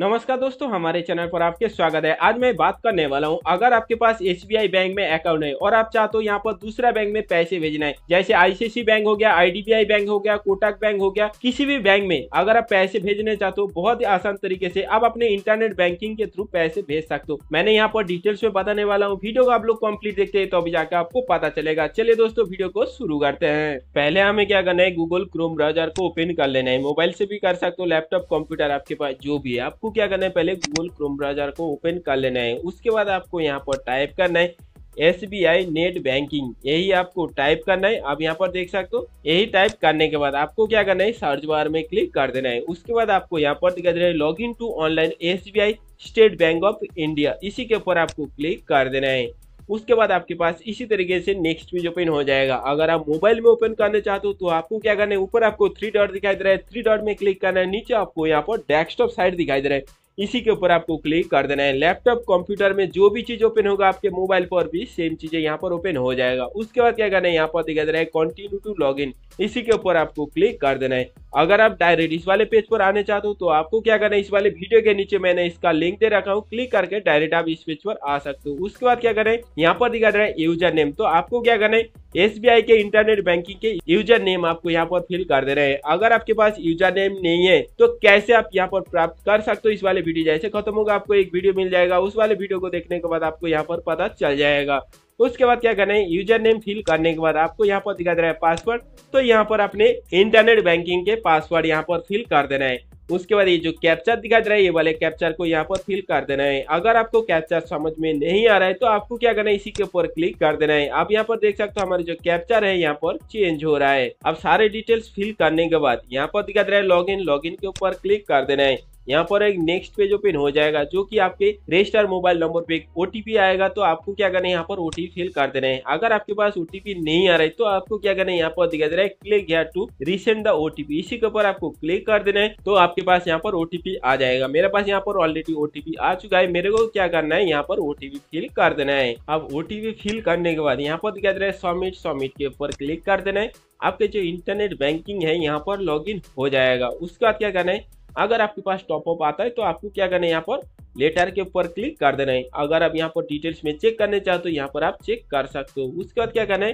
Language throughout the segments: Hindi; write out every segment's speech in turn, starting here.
नमस्कार दोस्तों हमारे चैनल पर आपके स्वागत है आज मैं बात करने वाला हूं अगर आपके पास एस बैंक में अकाउंट है और आप चाहते हो यहां पर दूसरा बैंक में पैसे भेजना है जैसे आईसीसी बैंक हो गया आईडीबीआई बैंक हो गया कोटक बैंक हो गया किसी भी बैंक में अगर आप पैसे भेजने चाहते हो बहुत ही आसान तरीके से आप अपने इंटरनेट बैंकिंग के थ्रू पैसे भेज सकते हो मैंने यहाँ पर डिटेल्स में बताने वाला हूँ वीडियो को आप लोग कम्प्लीट देखते हैं तो अभी जाकर आपको पता चलेगा चलिए दोस्तों वीडियो को शुरू करते हैं पहले हमें क्या करना है गूगल क्रोम ब्राउजर को ओपन कर लेना है मोबाइल से भी कर सकते हो लैपटॉप कंप्यूटर आपके पास जो भी है आपको आपको क्या करना है पहले गूगल क्रोम ब्राउजर को ओपन कर लेना है उसके बाद आपको यहाँ पर टाइप करना है S B I net banking यही आपको टाइप करना है आप यहाँ पर देख सकते हो यही टाइप करने के बाद आपको क्या करना है सर्च बार में क्लिक कर देना है उसके बाद आपको यहाँ पर दिखा देना है log in to online S B I State Bank of India इसी के ऊपर आपको क्लिक कर देना है उसके बाद आपके पास इसी तरीके से नेक्स्ट पेज ओपन हो जाएगा अगर आप मोबाइल में ओपन करना चाहते हो तो आपको क्या करना है ऊपर आपको थ्री डॉट दिखाई दे रहा है थ्री डॉट में क्लिक करना है नीचे आपको यहाँ पर डेस्कटॉप साइड दिखाई दे रहा है इसी के ऊपर आपको क्लिक कर देना है लैपटॉप कंप्यूटर में जो भी चीज़ ओपन होगा आपके मोबाइल पर भी सेम चीज़ें यहाँ पर ओपन हो जाएगा उसके बाद क्या करना है यहाँ पर दिखा दे रहा है कंटिन्यू टू लॉग इसी के ऊपर आपको क्लिक कर देना है अगर आप डायरेक्ट इस वाले पेज पर आने चाहते हो तो आपको क्या करना है इस वाले वीडियो के नीचे मैंने इसका लिंक दे रखा हूँ क्लिक करके डायरेक्ट आप इस पेज पर आ सकते हो उसके बाद क्या करें यहाँ पर दिखा दे रहा है यूजर नेम तो आपको क्या करना है एस के इंटरनेट बैंकिंग के यूजर नेम आपको यहाँ पर फिल कर दे रहे हैं अगर आपके पास यूजर नेम नहीं है तो कैसे आप यहाँ पर प्राप्त कर सकते हो इस वाले वीडियो जैसे खत्म होगा आपको एक वीडियो मिल जाएगा उस वाले वीडियो को देखने के बाद आपको यहाँ पर पता चल जाएगा उसके बाद क्या करना है यूजर नेम फिल करने के बाद आपको यहाँ पर दिखा दे रहा है पासवर्ड तो यहाँ पर अपने इंटरनेट बैंकिंग के पासवर्ड यहाँ पर फिल कर देना है उसके बाद ये जो कैप्चर दिखा दे रहा है ये वाले कैप्चर को यहाँ पर फिल कर देना है अगर आपको कैप्चर समझ में नहीं आ रहा है तो आपको क्या करना है इसी के ऊपर क्लिक कर देना है आप यहाँ पर देख सकते हो हमारे जो कैप्चर है यहाँ पर चेंज हो रहा है अब सारे डिटेल्स फिल करने के बाद यहाँ पर दिखा दे रहा है लॉग इन लॉग इन के ऊपर क्लिक कर देना है यहाँ पर एक नेक्स्ट पेज ओपन हो जाएगा जो कि आपके रजिस्टर मोबाइल नंबर पे ओटीपी आएगा तो आपको क्या करना है यहाँ पर ओटीपी फिल कर देना है अगर आपके पास ओटीपी नहीं आ रहा है तो आपको क्या करना है यहाँ पर दिखा दे रहा है click here to resend the OTP इसी के ऊपर आपको क्लिक कर देना है तो आपके पास यहाँ पर ओटीपी आ जाएगा मेरे पास यहाँ पर ऑलरेडी ओटीपी आ चुका है मेरे को क्या करना है यहाँ पर ओटीपी फिल कर देना है अब ओटीपी फिल करने के बाद यहाँ पर दिखा दे रहा है सबमिट सबमिट के ऊपर क्लिक कर देना है आपके जो इंटरनेट बैंकिंग है यहाँ पर लॉगिन हो जाएगा उसके बाद क्या करना है अगर आपके पास टॉपअप आता है तो आपको क्या करना है यहाँ पर लेटर के ऊपर क्लिक कर देना है अगर आप यहाँ पर डिटेल्स में चेक करने चाहते हो तो यहाँ पर आप चेक कर सकते हो उसके बाद क्या करना है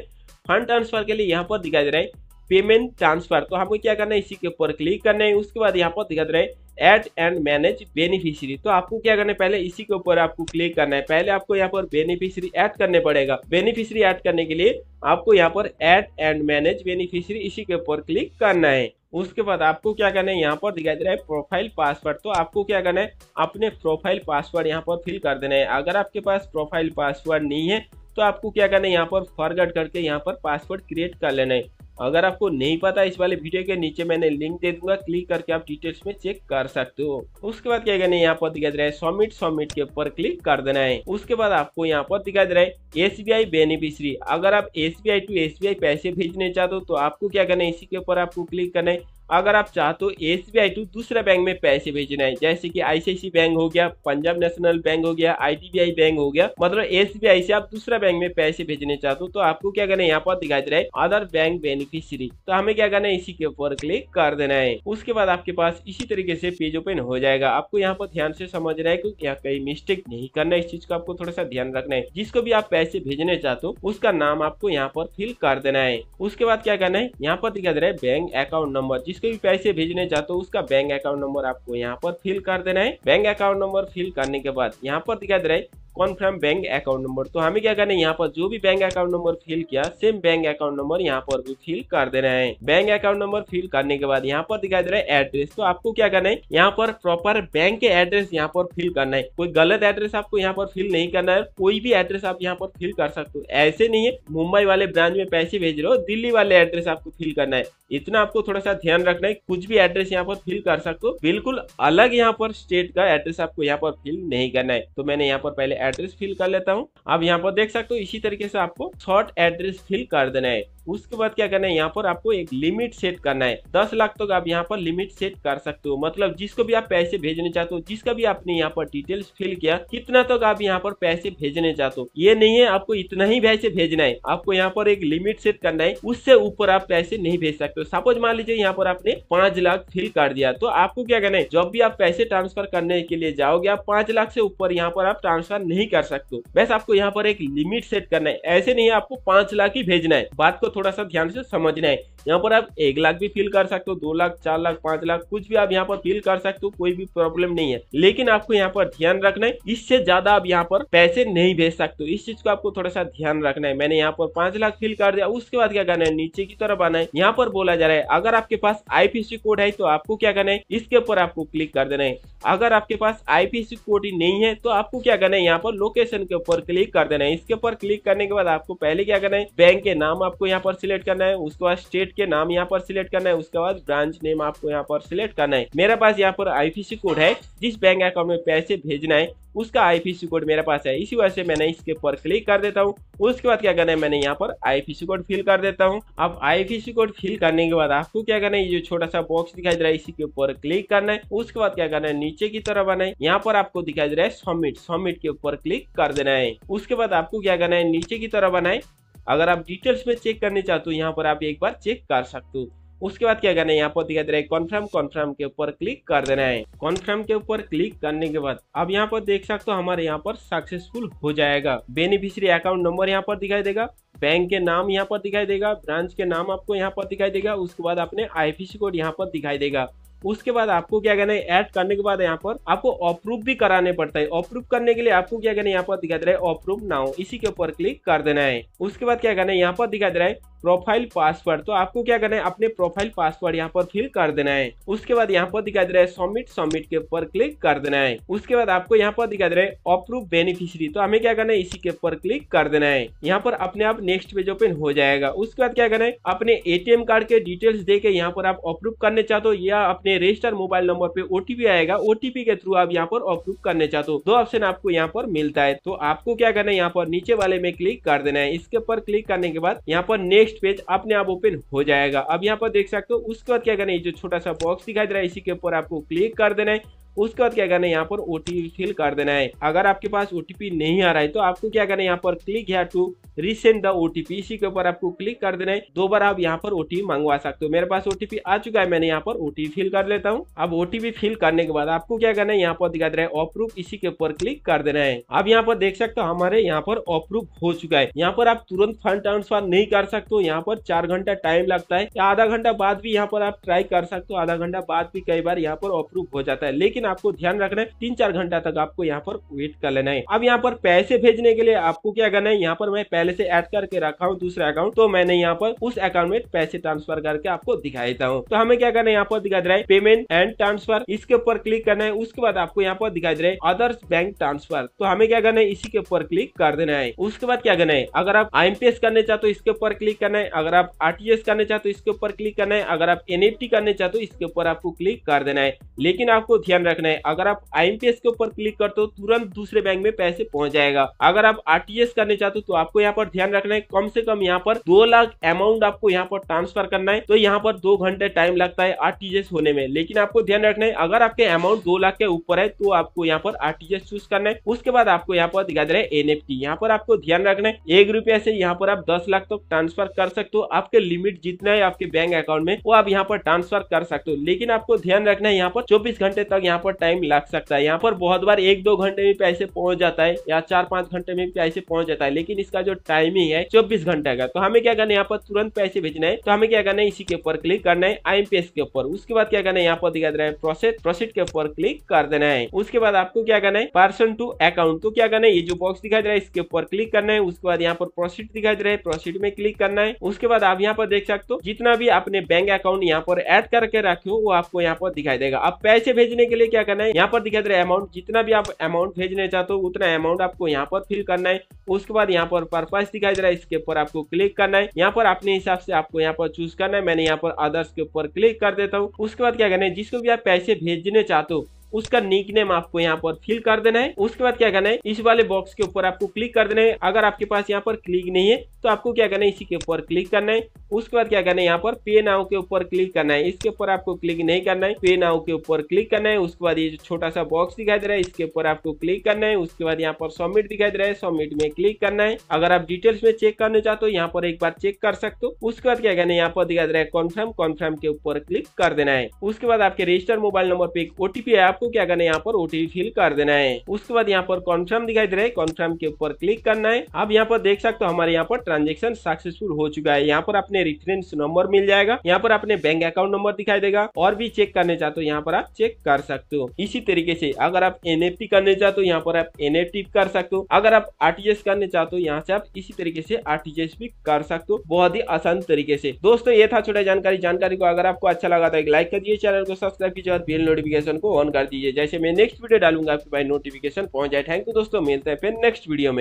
फंड ट्रांसफर के लिए यहाँ पर दिखाई दे रहा है पेमेंट ट्रांसफर तो आपको क्या करना है इसी के ऊपर क्लिक करना है उसके बाद यहाँ पर दिखा दे रहा है एड एंड मैनेज बेनिफिशियरी तो आपको क्या करना है पहले इसी के ऊपर आपको क्लिक करना है पहले आपको यहाँ पर बेनिफिशियरी ऐड करने पड़ेगा बेनिफिशियरी ऐड करने के लिए आपको यहाँ पर एड एंड मैनेज बेनिफिशियरी इसी के ऊपर क्लिक करना है उसके बाद आपको क्या करना है यहाँ पर दिखाई दे रहा है प्रोफाइल पासवर्ड तो आपको क्या करना है अपने प्रोफाइल पासवर्ड यहाँ पर फिल कर देना है अगर आपके पास प्रोफाइल पासवर्ड नहीं है तो आपको क्या करना है यहाँ पर फॉरगर्ड करके यहाँ पर पासवर्ड क्रिएट कर लेना है अगर आपको नहीं पता इस वाले वीडियो के नीचे मैंने लिंक दे दूंगा क्लिक करके आप डिटेल्स में चेक कर सकते हो उसके बाद क्या करना है यहाँ पर दिखाई दे रहा है सबमिट सबमिट के ऊपर क्लिक कर देना है उसके बाद आपको यहाँ पर दिखाई दे रहा है एस बेनिफिशियरी अगर आप एस टू एस पैसे भेजने चाहते हो तो आपको क्या करना है इसी के ऊपर आपको क्लिक करना है अगर आप चाहते हो एस बी आई टू तो दूसरे बैंक में पैसे भेजना है जैसे कि आईसीआईसी बैंक हो गया पंजाब नेशनल बैंक हो गया आईडीबीआई बैंक हो गया मतलब एस बी आई से आप दूसरा बैंक में पैसे भेजने चाहते हो तो आपको क्या करना है यहाँ पर दिखाई दे रहा है अदर बैंक बेनिफिशियरी तो हमें क्या करना है इसी के ऊपर क्लिक कर देना है उसके बाद आपके पास इसी तरीके से पेज ओपन हो जाएगा आपको यहाँ पर ध्यान से समझना है क्योंकि यहाँ कहीं मिस्टेक नहीं करना इस चीज का आपको थोड़ा सा ध्यान रखना है जिसको भी आप पैसे भेजना चाहते हो उसका नाम आपको यहाँ पर फिल कर देना है उसके बाद क्या करना है यहाँ पर दिखाई दे रहा है बैंक अकाउंट नंबर जिसको भी पैसे भेजने चाहते हो उसका बैंक अकाउंट नंबर आपको यहाँ पर फिल कर देना है बैंक अकाउंट नंबर फिल करने के बाद यहाँ पर दिखा दे रहा है कॉन्फर्म बैंक अकाउंट नंबर तो हमें क्या करना है यहाँ पर जो भी बैंक अकाउंट नंबर फिल किया सेम बैंक अकाउंट नंबर यहाँ पर भी फिल कर देना है बैंक अकाउंट नंबर फिल करने के बाद यहाँ पर दिखाई दे रहा है एड्रेस तो आपको क्या करना है यहाँ पर प्रॉपर बैंक के एड्रेस यहाँ पर फिल करना है कोई गलत एड्रेस आपको यहाँ पर फिल नहीं करना है कोई भी एड्रेस आप यहाँ पर फिल कर सकते हो ऐसे नहीं है मुंबई वाले ब्रांच में पैसे भेज रहे हो दिल्ली वाले एड्रेस आपको फिल करना है इतना आपको थोड़ा सा ध्यान रखना है कुछ भी एड्रेस यहाँ पर फिल कर सकते हो बिल्कुल अलग यहाँ पर स्टेट का एड्रेस आपको यहाँ पर फिल नहीं करना है तो मैंने यहाँ पर पहले एड्रेस फिल कर लेता हूँ आप यहाँ पर देख सकते हो इसी तरीके से आपको शॉर्ट एड्रेस फिल कर देना है उसके बाद क्या करना है यहाँ पर आपको एक लिमिट सेट करना है दस लाख तक तो आप यहाँ पर लिमिट सेट कर सकते हो मतलब जिसको भी आप पैसे भेजने चाहते हो जिसका भी आपने यहाँ पर डिटेल्स फिल किया कितना तक तो आप यहाँ पर पैसे भेजने चाहते हो ये नहीं है आपको इतना ही पैसे भेजना है आपको यहाँ पर एक लिमिट सेट करना है उससे ऊपर आप पैसे नहीं भेज सकते हो सपोज मान लीजिए यहाँ पर आपने पांच लाख फिल कर दिया तो आपको क्या करना है जब भी आप पैसे ट्रांसफर करने के लिए जाओगे आप पांच लाख से ऊपर यहाँ पर आप ट्रांसफर नहीं कर सकते हो बस आपको यहाँ पर एक लिमिट सेट करना है ऐसे नहीं आपको पांच लाख ही भेजना है बात को थोड़ा सा ध्यान से समझना है यहाँ पर आप एक लाख भी फील कर सकते हो दो लाख चार लाख पांच लाख कुछ भी आप यहाँ पर फील कर सकते हो कोई भी प्रॉब्लम नहीं है लेकिन आपको यहाँ पर ध्यान रखना है इससे ज्यादा आप यहाँ पर पैसे नहीं भेज सकते इस चीज को आपको थोड़ा सा ध्यान रखना है मैंने यहाँ पर पांच लाख फील कर दिया उसके बाद क्या करना है नीचे की तरफ आना है यहाँ पर बोला जा रहा है अगर आपके पास आईपीसी कोड है तो आपको क्या करना है इसके ऊपर आपको क्लिक कर देना है अगर आपके पास आईपीसी कोड ही नहीं है तो आपको क्या करना है यहाँ पर लोकेशन के ऊपर क्लिक कर देना है इसके ऊपर क्लिक करने के बाद आपको पहले क्या करना है बैंक के नाम आपको यहाँ पर सिलेक्ट करना है उसके बाद स्टेट के नाम यहाँ पर सिलेक्ट करना है उसके बाद ब्रांच नेम आपको यहाँ पर सिलेक्ट करना है मेरे पास यहाँ पर आईपीसी कोड है जिस बैंक अकाउंट में पैसे भेजना है उसका आईपीसी कोड मेरे पास है इसी वजह से मैंने इसके ऊपर क्लिक कर देता हूँ उसके बाद क्या करना है मैंने यहाँ पर आईपीसी कोड फिल कर देता हूँ अब आईपीसी कोड फिल करने के बाद आपको क्या करना है ये जो छोटा सा बॉक्स दिखाई दे रहा है इसी के ऊपर क्लिक करना है उसके बाद क्या करना है नीचे की तरफ आना है यहाँ पर आपको दिखाई दे रहा है सबमिट सबमिट के ऊपर क्लिक कर देना है उसके बाद आपको क्या करना है नीचे की तरफ आना है अगर आप डिटेल्स में चेक करने चाहते हो यहाँ पर आप एक बार चेक कर सकते हो उसके बाद क्या करना है यहाँ पर दिखाई दे रहा है कॉन्फर्म कॉन्फर्म के ऊपर क्लिक कर देना है कॉन्फर्म के ऊपर क्लिक करने के बाद अब यहाँ पर देख सकते हो हमारे यहाँ पर सक्सेसफुल हो जाएगा बेनिफिशियरी अकाउंट नंबर यहाँ पर दिखाई देगा बैंक के नाम यहाँ पर दिखाई देगा ब्रांच के नाम आपको यहाँ पर दिखाई देगा उसके बाद अपने आई कोड यहाँ पर दिखाई देगा उसके बाद आपको क्या कहना है ऐड करने के बाद यहाँ पर आपको अप्रूव भी कराने पड़ता है अप्रूव करने के लिए आपको क्या कहना है यहाँ पर दिखा दे रहा है अप्रूव नाउ इसी के ऊपर क्लिक कर देना है उसके बाद क्या कहना है यहाँ पर दिखा दे रहा है प्रोफाइल पासवर्ड तो आपको क्या करना है अपने प्रोफाइल पासवर्ड यहाँ पर फिल कर देना है उसके बाद यहाँ पर दिखाई दे रहा है सबमिट सबमिट के ऊपर क्लिक कर देना है उसके बाद आपको यहाँ पर दिखाई दे रहा है अप्रूव बेनिफिशियरी तो हमें क्या करना है इसी के ऊपर क्लिक कर देना है यहाँ पर अपने आप नेक्स्ट पेज ओपन हो जाएगा उसके बाद क्या करना है अपने एटीएम कार्ड के डिटेल्स दे के यहाँ पर आप अप्रूव करने चाहते हो या अपने रजिस्टर मोबाइल नंबर पे ओटीपी आएगा ओटीपी के थ्रू आप यहाँ पर अप्रूव करने चाहते हो दो ऑप्शन आपको यहाँ पर मिलता है तो आपको क्या करना है यहाँ पर नीचे वाले में क्लिक कर देना है इसके ऊपर क्लिक करने के बाद यहाँ पर नेक्स्ट नेक्स्ट पेज अपने आप ओपन हो जाएगा अब यहाँ पर देख सकते हो उसके बाद क्या करना है जो छोटा सा बॉक्स दिखाई दे रहा है इसी के ऊपर आपको क्लिक कर देना है उसके बाद क्या करना है यहाँ पर ओ फिल कर देना है अगर आपके पास ओ नहीं आ रहा है तो आपको क्या करना है यहाँ पर क्लिक है टू रिसेंट द ओटीपी इसी के ऊपर आपको क्लिक कर देना है दो बार आप यहाँ पर ओटीपी मंगवा सकते हो मेरे पास ओटीपी आ चुका है मैंने यहाँ पर ओटीपी फिल कर लेता हूँ अब ओटीपी फिल करने के बाद आपको क्या करना है यहाँ पर दिखा दे रहा है अप्रूव इसी के ऊपर क्लिक कर देना है अब यहाँ पर देख सकते हो हमारे यहाँ पर अप्रूव हो चुका है यहाँ पर आप तुरंत फंड ट्रांसफर नहीं कर सकते हो यहाँ पर चार घंटा टाइम लगता है आधा घंटा बाद भी यहाँ पर आप ट्राई कर सकते हो आधा घंटा बाद भी कई बार यहाँ पर अप्रूव हो जाता है लेकिन लेकिन आपको ध्यान रखना है तीन चार घंटा तक आपको यहाँ पर वेट कर लेना है अब यहाँ पर पैसे भेजने के लिए आपको क्या करना है यहाँ पर मैं पहले से एड करके रखा हूँ दूसरा अकाउंट तो मैंने यहाँ पर उस अकाउंट में पैसे ट्रांसफर करके आपको दिखा देता हूँ तो हमें क्या करना है यहाँ पर दिखा दे रहा है पेमेंट एंड ट्रांसफर इसके ऊपर क्लिक करना है उसके बाद आपको यहाँ पर दिखाई दे रहा है अदर्स बैंक ट्रांसफर तो हमें क्या करना है इसी के ऊपर क्लिक कर देना है उसके बाद क्या करना है अगर आप आई करने चाहते हो तो इसके ऊपर क्लिक करना है अगर आप आर करने चाहते हो तो इसके ऊपर क्लिक करना है अगर आप एन e करने चाहते हो तो इसके ऊपर आपको क्लिक कर देना है लेकिन आपको ध्यान रखना है अगर आप आई के ऊपर क्लिक करते हो तुरंत दूसरे बैंक में पैसे पहुंच जाएगा अगर आप आर करने चाहते हो तो आपको यहाँ पर ध्यान रखना है कम से कम यहाँ पर दो लाख अमाउंट आपको यहाँ पर ट्रांसफर करना है तो यहाँ पर दो घंटे टाइम लगता है आर होने में लेकिन आपको ध्यान रखना है अगर आपके अमाउंट दो लाख के ऊपर है तो आपको यहाँ पर आर चूज करना है उसके बाद आपको यहाँ पर दिखा दे रहे एन एफ यहाँ पर आपको ध्यान रखना है एक रुपया से यहाँ पर आप दस लाख तक ट्रांसफर कर सकते हो आपके लिमिट जितना है आपके बैंक अकाउंट में वो आप यहाँ पर ट्रांसफर कर सकते हो लेकिन आपको ध्यान रखना है यहाँ पर चौबीस घंटे तक यहाँ पर टाइम लग सकता है यहाँ पर बहुत बार एक दो घंटे में पैसे पहुंच जाता है या चार पांच घंटे में पैसे पहुंच जाता है लेकिन इसका जो टाइमिंग है चौबीस घंटे का तो हमें क्या करना है यहाँ पर तुरंत पैसे भेजना है तो हमें क्या करना है इसी के ऊपर क्लिक करना है आई के ऊपर उसके बाद क्या करना है यहाँ पर दिखा देना है प्रोसेस प्रोसेट के ऊपर क्लिक कर देना है उसके बाद आपको क्या करना है पर्सन टू अकाउंट तो क्या करना है ये जो बॉक्स दिखाई दे रहा है इसके ऊपर क्लिक करना है उसके बाद यहाँ पर प्रोसेट दिखाई दे रहा है प्रोसेट में क्लिक करना है उसके बाद आप यहाँ पर देख सकते हो जितना भी अपने बैंक अकाउंट यहाँ पर एड करके रखे हो वो आपको यहाँ पर दिखाई देगा अब पैसे भेजने के लिए क्या करना है यहाँ पर दिखा दे रहा है अमाउंट जितना भी आप अमाउंट भेजना चाहते हो उतना अमाउंट आपको यहाँ पर फिल करना है उसके बाद यहाँ पर पर्पज दिखाई दे रहा है इसके ऊपर आपको क्लिक करना है यहाँ पर अपने हिसाब से आपको यहाँ पर चूज करना है मैंने यहाँ पर अदर्स के ऊपर क्लिक कर देता हूँ उसके बाद क्या करना है जिसको भी आप पैसे भेजने चाहते हो उसका निक नेम आपको यहाँ पर फिल कर देना है उसके बाद क्या करना है इस वाले बॉक्स के ऊपर आपको क्लिक कर देना है अगर आपके पास यहाँ पर क्लिक नहीं है तो आपको क्या करना है इसी के ऊपर क्लिक करना है उसके बाद क्या करना है यहाँ पर पे नाव के ऊपर क्लिक करना है इसके ऊपर आपको क्लिक नहीं करना है पे नाव के ऊपर क्लिक करना है उसके बाद ये छोटा सा बॉक्स दिखाई दे रहा है इसके ऊपर आपको क्लिक करना है उसके बाद यहाँ पर सबमिट दिखाई दे रहा है सबमिट में क्लिक करना है अगर आप डिटेल्स में चेक करना चाहते हो यहाँ पर एक बार चेक कर सकते हो उसके बाद क्या करना है यहाँ पर दिखाई दे रहा है कॉन्फर्म कॉन्फर्म के ऊपर क्लिक कर देना है उसके बाद आपके रजिस्टर मोबाइल नंबर पे एक ओटीपी आप आपको क्या करना है यहाँ पर ओटीपी फिल कर देना है उसके बाद यहाँ पर कॉन्फर्म दिखाई दे रहा है कॉन्फर्म के ऊपर क्लिक करना है अब यहाँ पर देख सकते हो हमारे यहाँ पर ट्रांजेक्शन सक्सेसफुल हो चुका है यहाँ पर अपने रेफरेंस नंबर मिल जाएगा यहाँ पर अपने बैंक अकाउंट नंबर दिखाई देगा और भी चेक करने चाहते हो यहाँ पर आप चेक कर सकते हो इसी तरीके से अगर आप एन करने चाहते हो यहाँ पर आप एन कर सकते हो अगर आप आर करने चाहते हो यहाँ से आप इसी तरीके से आर भी कर सकते हो बहुत ही आसान तरीके से दोस्तों ये था छोटा जानकारी जानकारी को अगर आपको अच्छा लगा तो एक लाइक कर दिए चैनल को सब्सक्राइब कीजिए और बेल नोटिफिकेशन को ऑन कर दीजिए जैसे मैं नेक्स्ट वीडियो डालूंगा आपके पास नोटिफिकेशन पहुंच जाए थैंक यू दोस्तों मिलते हैं फिर नेक्स्ट वीडियो में